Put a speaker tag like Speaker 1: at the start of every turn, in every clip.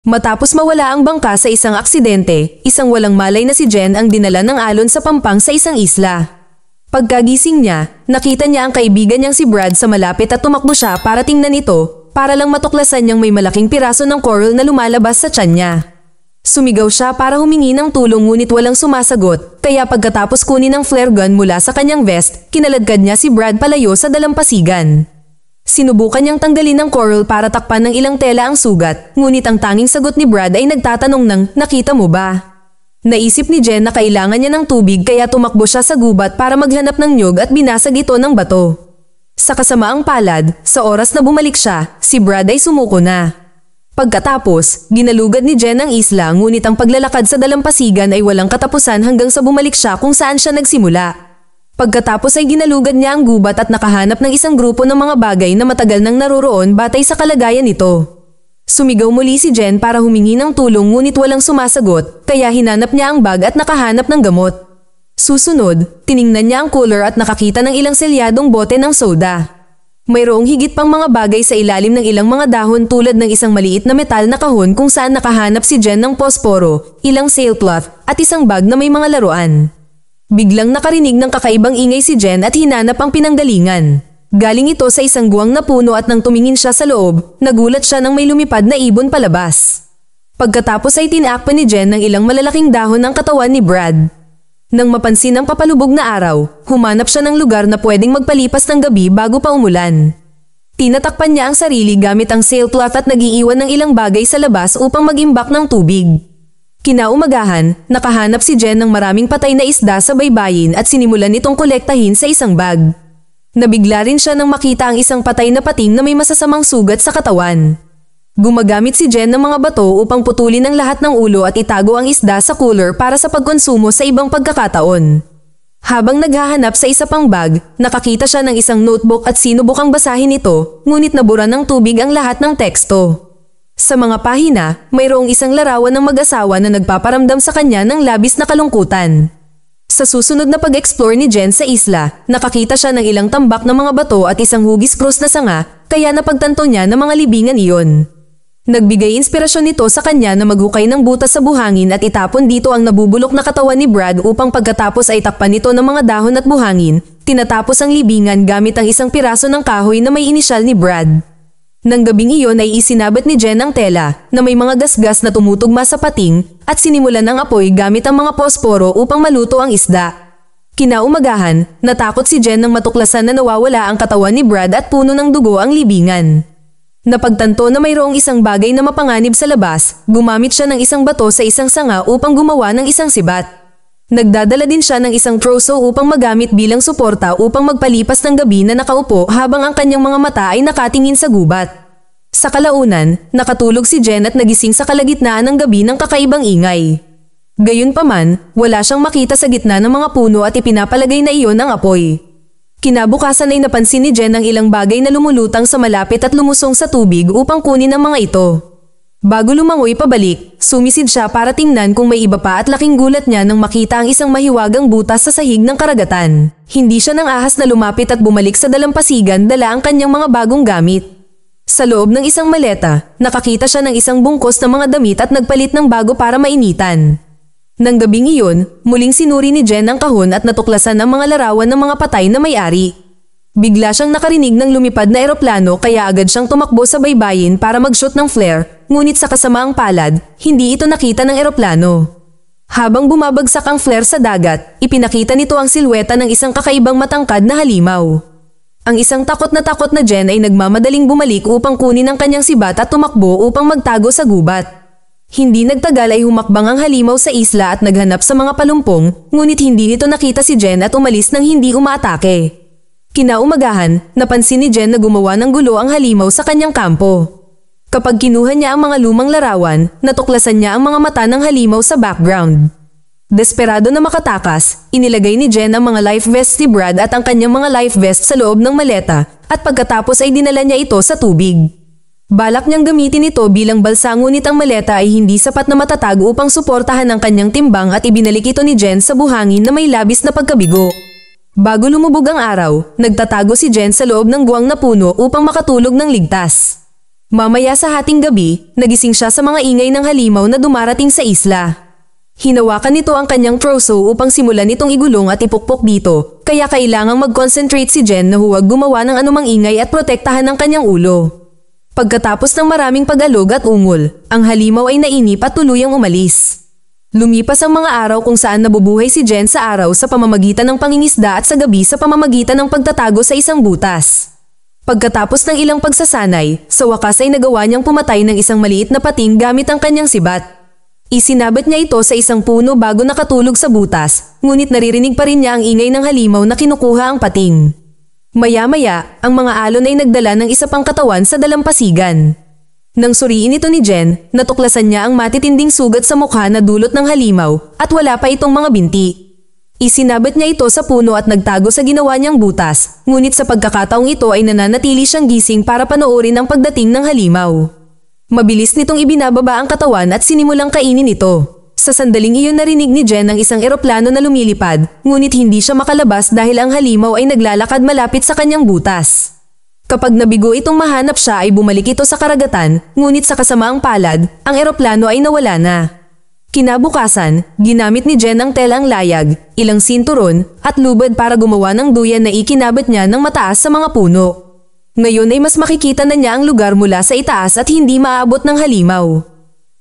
Speaker 1: Matapos mawala ang bangka sa isang aksidente, isang walang malay na si Jen ang dinala ng alon sa pampang sa isang isla. Pagkagising niya, nakita niya ang kaibigan niyang si Brad sa malapit at tumakbo siya para tingnan ito para lang matuklasan niyang may malaking piraso ng coral na lumalabas sa tiyan niya. Sumigaw siya para humingi ng tulong ngunit walang sumasagot kaya pagkatapos kunin ang flare gun mula sa kanyang vest, kinaladkad niya si Brad palayo sa dalampasigan. Sinubukan niyang tanggalin ng coral para takpan ng ilang tela ang sugat, ngunit ang tanging sagot ni Brad ay nagtatanong ng, nakita mo ba? Naisip ni Jen na kailangan niya ng tubig kaya tumakbo siya sa gubat para maghanap ng nyug at binasag ito ng bato. Sa kasamaang palad, sa oras na bumalik siya, si Brad ay sumuko na. Pagkatapos, ginalugad ni Jen ang isla ngunit ang paglalakad sa dalampasigan ay walang katapusan hanggang sa bumalik siya kung saan siya nagsimula. Pagkatapos ay ginalugad niya ang gubat at nakahanap ng isang grupo ng mga bagay na matagal nang naroroon batay sa kalagayan nito. Sumigaw muli si Jen para humingi ng tulong ngunit walang sumasagot kaya hinanap niya ang bag at nakahanap ng gamot. Susunod, tiningnan niya ang cooler at nakakita ng ilang selyadong bote ng soda. Mayroong higit pang mga bagay sa ilalim ng ilang mga dahon tulad ng isang maliit na metal na kahon kung saan nakahanap si Jen ng posporo, ilang sailcloth, at isang bag na may mga laruan. Biglang nakarinig ng kakaibang ingay si Jen at hinanap ang pinanggalingan. Galing ito sa isang guwang na puno at nang tumingin siya sa loob, nagulat siya nang may lumipad na ibon palabas. Pagkatapos ay tinakpan ni Jen ng ilang malalaking dahon ng katawan ni Brad. Nang mapansin ang papalubog na araw, humanap siya ng lugar na pwedeng magpalipas ng gabi bago pa umulan. Tinatakpan niya ang sarili gamit ang sailcloth at nagiiwan ng ilang bagay sa labas upang mag-imbak ng tubig. Kinaumagahan, nakahanap si Jen ng maraming patay na isda sa baybayin at sinimulan itong kolektahin sa isang bag. Nabigla rin siya nang makita ang isang patay na pating na may masasamang sugat sa katawan. Gumagamit si Jen ng mga bato upang putulin ang lahat ng ulo at itago ang isda sa cooler para sa pagkonsumo sa ibang pagkakataon. Habang naghahanap sa isa pang bag, nakakita siya ng isang notebook at sinubukang basahin ito, ngunit nabura ng tubig ang lahat ng teksto. Sa mga pahina, mayroong isang larawan ng mag-asawa na nagpaparamdam sa kanya ng labis na kalungkutan. Sa susunod na pag-explore ni Jen sa isla, nakakita siya ng ilang tambak ng mga bato at isang hugis cross na sanga, kaya napagtanto niya ng mga libingan iyon. Nagbigay inspirasyon nito sa kanya na maghukay ng butas sa buhangin at itapon dito ang nabubulok na katawan ni Brad upang pagkatapos ay takpan nito ng mga dahon at buhangin, tinatapos ang libingan gamit ang isang piraso ng kahoy na may inisyal ni Brad. Nang gabing iyon ay isinabat ni Jen ang tela na may mga gasgas na tumutugma sa pating at sinimulan ng apoy gamit ang mga posporo upang maluto ang isda. Kinaumagahan, natakot si Jen nang matuklasan na nawawala ang katawan ni Brad at puno ng dugo ang libingan. Napagtanto na mayroong isang bagay na mapanganib sa labas, gumamit siya ng isang bato sa isang sanga upang gumawa ng isang sibat. Nagdadala din siya ng isang proso upang magamit bilang suporta upang magpalipas ng gabi na nakaupo habang ang kanyang mga mata ay nakatingin sa gubat. Sa kalaunan, nakatulog si Jen at nagising sa kalagitnaan ng gabi ng kakaibang ingay. Gayunpaman, wala siyang makita sa gitna ng mga puno at ipinapalagay na iyon ang apoy. Kinabukasan ay napansin ni Jen ang ilang bagay na lumulutang sa malapit at lumusong sa tubig upang kunin ang mga ito. Bago lumangoy pabalik, sumisid siya para tingnan kung may iba pa at laking gulat niya nang makita ang isang mahiwagang butas sa sahig ng karagatan. Hindi siya nang ahas na lumapit at bumalik sa dalampasigan dala ang kanyang mga bagong gamit. Sa loob ng isang maleta, nakakita siya ng isang bungkos ng mga damit at nagpalit ng bago para mainitan. Nang gabing iyon, muling sinuri ni Jen ang kahon at natuklasan ang mga larawan ng mga patay na may-ari. Bigla siyang nakarinig ng lumipad na eroplano kaya agad siyang tumakbo sa baybayin para mag-shoot ng flare, ngunit sa kasamaang palad, hindi ito nakita ng eroplano. Habang bumabagsak ang flare sa dagat, ipinakita nito ang silweta ng isang kakaibang matangkad na halimaw. Ang isang takot na takot na Jen ay nagmamadaling bumalik upang kunin ang kanyang sibat at tumakbo upang magtago sa gubat. Hindi nagtagal ay humakbang ang halimaw sa isla at naghanap sa mga palumpong, ngunit hindi nito nakita si Jen at umalis nang hindi umaatake. Kinaumagahan, napansin ni Jen na gumawa ng gulo ang halimaw sa kanyang kampo. Kapag kinuha niya ang mga lumang larawan, natuklasan niya ang mga mata ng halimaw sa background. Desperado na makatakas, inilagay ni Jen ang mga life vest ni Brad at ang kanyang mga life vest sa loob ng maleta at pagkatapos ay dinala niya ito sa tubig. Balak niyang gamitin ito bilang balsa ngunit ang maleta ay hindi sapat na matatag upang suportahan ang kanyang timbang at ibinalik ito ni Jen sa buhangin na may labis na pagkabigo. Bago lumubog ang araw, nagtatago si Jen sa loob ng guwang na puno upang makatulog ng ligtas. Mamaya sa hating gabi, nagising siya sa mga ingay ng halimaw na dumarating sa isla. Hinawakan nito ang kanyang proso upang simulan nitong igulong at ipukpok dito, kaya kailangang mag-concentrate si Jen na huwag gumawa ng anumang ingay at protektahan ang kanyang ulo. Pagkatapos ng maraming pag-alog at ungol, ang halimaw ay nainip at tuluyang umalis. Lumipas ang mga araw kung saan nabubuhay si Jen sa araw sa pamamagitan ng pangingisda at sa gabi sa pamamagitan ng pagtatago sa isang butas. Pagkatapos ng ilang pagsasanay, sa wakas ay nagawa niyang pumatay ng isang maliit na pating gamit ang kanyang sibat. Isinabit niya ito sa isang puno bago nakatulog sa butas, ngunit naririnig pa rin niya ang ingay ng halimaw na kinukuha ang pating. Maya-maya, ang mga alon ay nagdala ng isa pang katawan sa dalampasigan. Nang suriin ito ni Jen, natuklasan niya ang matitinding sugat sa mukha na dulot ng halimaw at wala pa itong mga binti. Isinabit niya ito sa puno at nagtago sa ginawa niyang butas, ngunit sa pagkakataong ito ay nananatili siyang gising para panoorin ang pagdating ng halimaw. Mabilis nitong ibinababa ang katawan at sinimulang kainin ito. Sa sandaling iyon narinig ni Jen ang isang eroplano na lumilipad, ngunit hindi siya makalabas dahil ang halimaw ay naglalakad malapit sa kanyang butas. Kapag nabigo itong mahanap siya ay bumalik ito sa karagatan, ngunit sa kasamaang palad, ang eroplano ay nawala na. Kinabukasan, ginamit ni Jen ang telang layag, ilang sinturon, at lubad para gumawa ng duyan na ikinabit niya ng mataas sa mga puno. Ngayon ay mas makikita na niya ang lugar mula sa itaas at hindi maabot ng halimaw.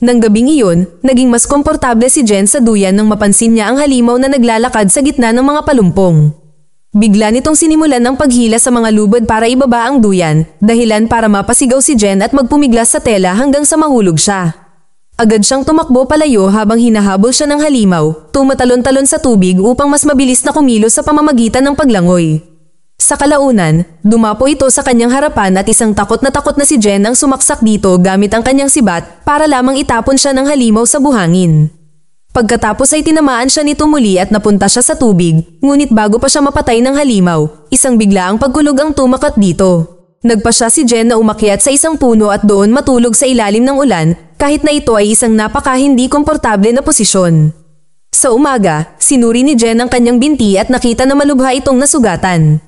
Speaker 1: Nang gabing iyon, naging mas komportable si Jen sa duyan nang mapansin niya ang halimaw na naglalakad sa gitna ng mga palumpong. Bigla nitong sinimulan ang paghila sa mga lubad para ibaba ang duyan, dahilan para mapasigaw si Jen at magpumiglas sa tela hanggang sa mahulog siya. Agad siyang tumakbo palayo habang hinahabol siya ng halimaw, tumatalon-talon sa tubig upang mas mabilis na kumilo sa pamamagitan ng paglangoy. Sa kalaunan, dumapo ito sa kanyang harapan at isang takot na takot na si Jen ang sumaksak dito gamit ang kanyang sibat para lamang itapon siya ng halimaw sa buhangin. Pagkatapos ay tinamaan siya nito muli at napunta siya sa tubig, ngunit bago pa siya mapatay ng halimaw, isang biglaang pagkulog ang tumakat dito. Nagpa siya si Jen na umakyat sa isang puno at doon matulog sa ilalim ng ulan, kahit na ito ay isang napaka hindi komportable na posisyon. Sa umaga, sinuri ni Jen ang kanyang binti at nakita na malubha itong nasugatan.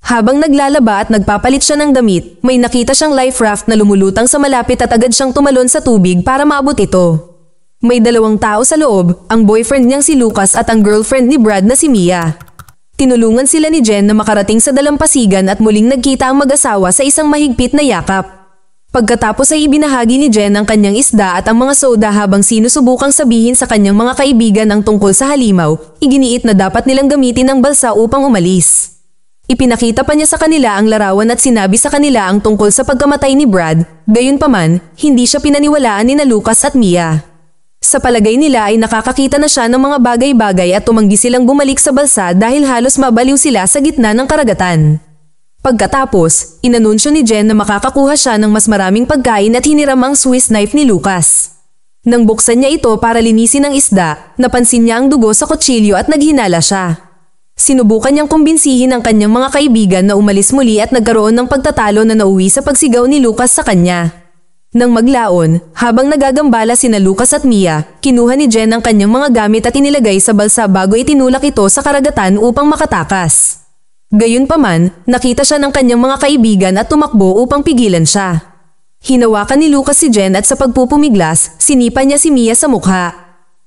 Speaker 1: Habang naglalaba at nagpapalit siya ng damit, may nakita siyang life raft na lumulutang sa malapit at agad siyang tumalon sa tubig para maabot ito. May dalawang tao sa loob, ang boyfriend niyang si Lucas at ang girlfriend ni Brad na si Mia. Tinulungan sila ni Jen na makarating sa dalampasigan at muling nagkita ang mag-asawa sa isang mahigpit na yakap. Pagkatapos ay ibinahagi ni Jen ang kanyang isda at ang mga soda habang sinusubukang sabihin sa kanyang mga kaibigan ang tungkol sa halimaw, iginiit na dapat nilang gamitin ang balsa upang umalis. Ipinakita pa niya sa kanila ang larawan at sinabi sa kanila ang tungkol sa pagkamatay ni Brad, gayon paman, hindi siya pinaniwalaan ni na Lucas at Mia. Sa palagay nila ay nakakakita na siya ng mga bagay-bagay at tumanggi silang bumalik sa balsa dahil halos mabaliw sila sa gitna ng karagatan. Pagkatapos, inanunsyo ni Jen na makakakuha siya ng mas maraming pagkain at hiniramang Swiss knife ni Lucas. Nang buksan niya ito para linisin ang isda, napansin niya ang dugo sa kutsilyo at naghinala siya. Sinubukan niyang kumbinsihin ang kanyang mga kaibigan na umalis muli at nagkaroon ng pagtatalo na nauwi sa pagsigaw ni Lucas sa kanya. Nang maglaon, habang nagagambala sina Lucas at Mia, kinuha ni Jen ang kanyang mga gamit at inilagay sa balsa bago itinulak ito sa karagatan upang makatakas. Gayunpaman, nakita siya ng kanyang mga kaibigan at tumakbo upang pigilan siya. Hinawakan ni Lucas si Jen at sa pagpupumiglas, sinipa niya si Mia sa mukha.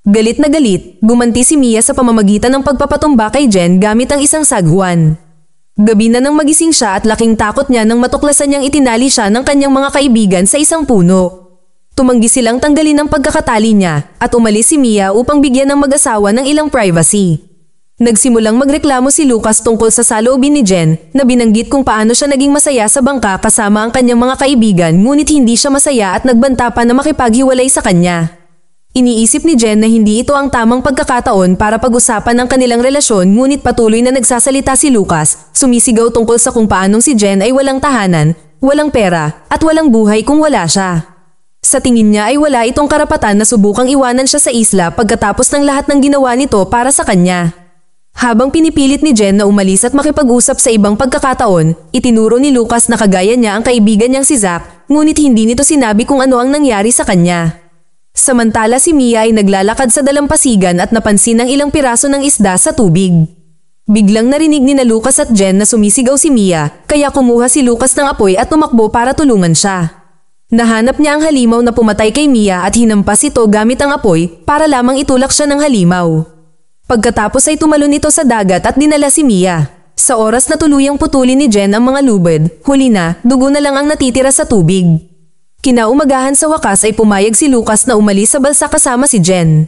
Speaker 1: Galit na galit, gumanti si Mia sa pamamagitan ng pagpapatumba kay Jen gamit ang isang sagwan. Gabi na nang magising siya at laking takot niya nang matuklasan niyang itinali siya ng kanyang mga kaibigan sa isang puno. Tumanggi silang tanggalin ang pagkakatali niya at umalis si Mia upang bigyan ng mag-asawa ng ilang privacy. Nagsimulang magreklamo si Lucas tungkol sa saloobin ni Jen na binanggit kung paano siya naging masaya sa bangka kasama ang kanyang mga kaibigan ngunit hindi siya masaya at nagbanta pa na makipaghiwalay sa kanya. Iniisip ni Jen na hindi ito ang tamang pagkakataon para pag-usapan ang kanilang relasyon ngunit patuloy na nagsasalita si Lucas, sumisigaw tungkol sa kung paanong si Jen ay walang tahanan, walang pera, at walang buhay kung wala siya. Sa tingin niya ay wala itong karapatan na subukang iwanan siya sa isla pagkatapos ng lahat ng ginawa nito para sa kanya. Habang pinipilit ni Jen na umalis at makipag-usap sa ibang pagkakataon, itinuro ni Lucas na kagaya niya ang kaibigan niyang si Zack ngunit hindi nito sinabi kung ano ang nangyari sa kanya. Samantala si Mia ay naglalakad sa dalampasigan at napansin ang ilang piraso ng isda sa tubig. Biglang narinig ni na Lucas at Jen na sumisigaw si Mia, kaya kumuha si Lucas ng apoy at tumakbo para tulungan siya. Nahanap niya ang halimaw na pumatay kay Mia at hinampas ito gamit ang apoy para lamang itulak siya ng halimaw. Pagkatapos ay tumalon ito sa dagat at dinala si Mia. Sa oras na tuluyang putulin ni Jen ang mga lubid, huli na, dugo na lang ang natitira sa tubig. Kinaumagahan sa wakas ay pumayag si Lucas na umalis sa balsa kasama si Jen.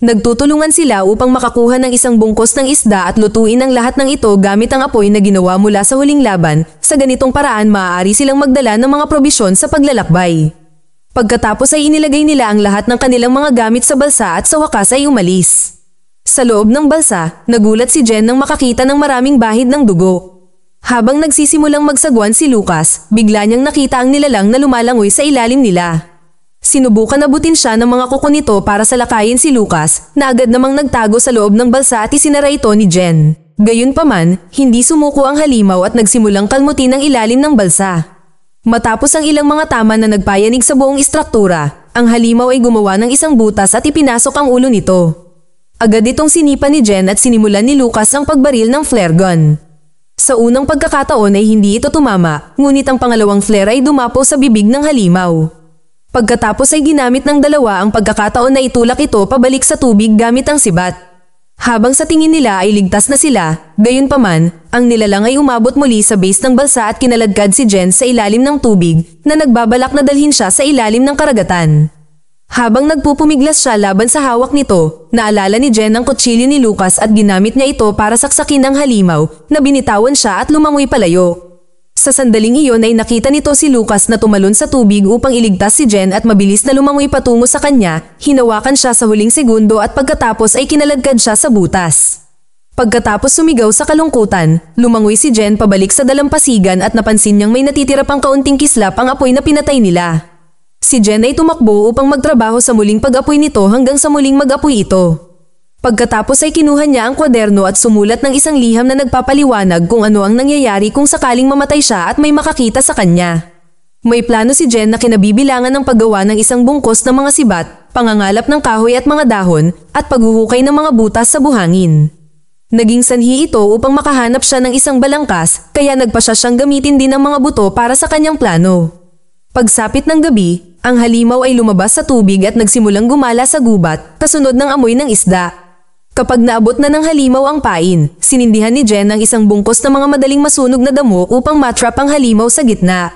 Speaker 1: Nagtutulungan sila upang makakuha ng isang bungkos ng isda at lutuin ang lahat ng ito gamit ang apoy na ginawa mula sa huling laban. Sa ganitong paraan maaari silang magdala ng mga probisyon sa paglalakbay. Pagkatapos ay inilagay nila ang lahat ng kanilang mga gamit sa balsa at sa wakas ay umalis. Sa loob ng balsa, nagulat si Jen nang makakita ng maraming bahid ng dugo. Habang nagsisimulang magsagwan si Lucas, bigla niyang nakita ang nilalang na lumalangoy sa ilalim nila. Sinubukan abutin siya ng mga kuko nito para salakayin si Lucas, na agad namang nagtago sa loob ng balsa at isinara ito ni Jen. Gayunpaman, hindi sumuko ang halimaw at nagsimulang kalmutin ang ilalim ng balsa. Matapos ang ilang mga tama na nagpayanig sa buong istruktura, ang halimaw ay gumawa ng isang butas at ipinasok ang ulo nito. Agad itong sinipa ni Jen at sinimulan ni Lucas ang pagbaril ng flare gun. Sa unang pagkakataon ay hindi ito tumama, ngunit ang pangalawang flare ay dumapo sa bibig ng halimaw. Pagkatapos ay ginamit ng dalawa ang pagkakataon na itulak ito pabalik sa tubig gamit ang sibat. Habang sa tingin nila ay ligtas na sila, gayunpaman, ang nilalang ay umabot muli sa base ng balsa at kinaladkad si Jen sa ilalim ng tubig na nagbabalak na dalhin siya sa ilalim ng karagatan. Habang nagpupumiglas siya laban sa hawak nito, naalala ni Jen ang kutsilyo ni Lucas at ginamit niya ito para saksakin ang halimaw na binitawan siya at lumangoy palayo. Sa sandaling iyon ay nakita nito si Lucas na tumalon sa tubig upang iligtas si Jen at mabilis na lumangoy patungo sa kanya, hinawakan siya sa huling segundo at pagkatapos ay kinalagkad siya sa butas. Pagkatapos sumigaw sa kalungkutan, lumangoy si Jen pabalik sa dalampasigan at napansin niyang may natitira pang kaunting kislap ang apoy na pinatay nila. Si Jen ay tumakbo upang magtrabaho sa muling pag-apoy nito hanggang sa muling mag-apoy ito. Pagkatapos ay kinuha niya ang kwaderno at sumulat ng isang liham na nagpapaliwanag kung ano ang nangyayari kung sakaling mamatay siya at may makakita sa kanya. May plano si Jen na kinabibilangan ng paggawa ng isang bungkos ng mga sibat, pangangalap ng kahoy at mga dahon, at paghuhukay ng mga butas sa buhangin. Naging sanhi ito upang makahanap siya ng isang balangkas, kaya nagpa siya siyang gamitin din ang mga buto para sa kanyang plano. Pagsapit ng gabi, ang halimaw ay lumabas sa tubig at nagsimulang gumala sa gubat, kasunod ng amoy ng isda. Kapag naabot na ng halimaw ang pain, sinindihan ni Jen ang isang bungkos ng mga madaling masunog na damo upang matrap ang halimaw sa gitna.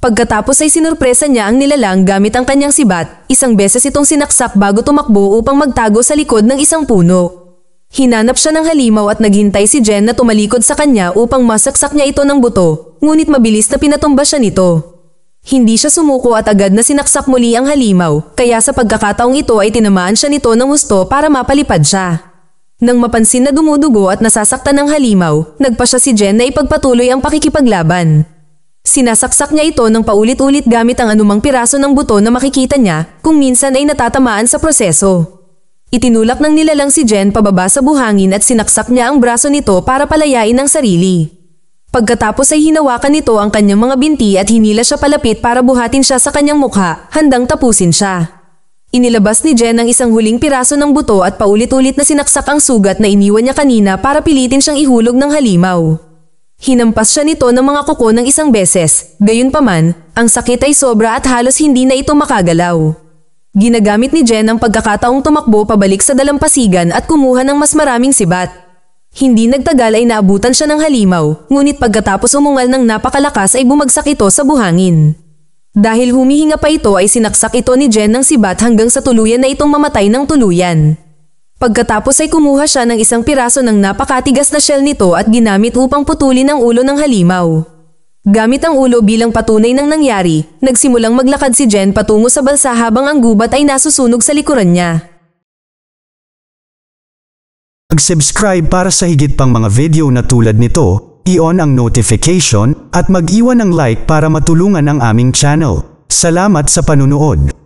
Speaker 1: Pagkatapos ay sinurpresa niya ang nilalang gamit ang kanyang sibat, isang beses itong sinaksak bago tumakbo upang magtago sa likod ng isang puno. Hinanap siya ng halimaw at naghintay si Jen na tumalikod sa kanya upang masaksak niya ito ng buto, ngunit mabilis na pinatumba siya nito. Hindi siya sumuko at agad na sinaksak muli ang halimaw, kaya sa pagkakataong ito ay tinamaan siya nito ng husto para mapalipad siya. Nang mapansin na dumudugo at nasasaktan ng halimaw, nagpa siya si Jen na ipagpatuloy ang pakikipaglaban. Sinasaksak niya ito ng paulit-ulit gamit ang anumang piraso ng buto na makikita niya kung minsan ay natatamaan sa proseso. Itinulak ng nilalang si Jen pababa sa buhangin at sinaksak niya ang braso nito para palayain ang sarili. Pagkatapos ay hinawakan nito ang kanyang mga binti at hinila siya palapit para buhatin siya sa kanyang mukha, handang tapusin siya. Inilabas ni Jen ang isang huling piraso ng buto at paulit-ulit na sinaksak ang sugat na iniwan niya kanina para pilitin siyang ihulog ng halimaw. Hinampas siya nito ng mga kuko ng isang beses, gayunpaman, ang sakit ay sobra at halos hindi na ito makagalaw. Ginagamit ni Jen ang pagkakataong tumakbo pabalik sa dalampasigan at kumuha ng mas maraming sibat. Hindi nagtagal ay naabutan siya ng halimaw, ngunit pagkatapos umungal ng napakalakas ay bumagsak ito sa buhangin. Dahil humihinga pa ito ay sinaksak ito ni Jen ng sibat hanggang sa tuluyan na itong mamatay ng tuluyan. Pagkatapos ay kumuha siya ng isang piraso ng napakatigas na shell nito at ginamit upang putulin ang ulo ng halimaw. Gamit ang ulo bilang patunay ng nangyari, nagsimulang maglakad si Jen patungo sa balsa habang ang gubat ay nasusunog sa likuran niya. Mag-subscribe para sa higit pang mga video na tulad nito, i-on ang notification, at mag-iwan ng like para matulungan ang aming channel. Salamat sa panunood!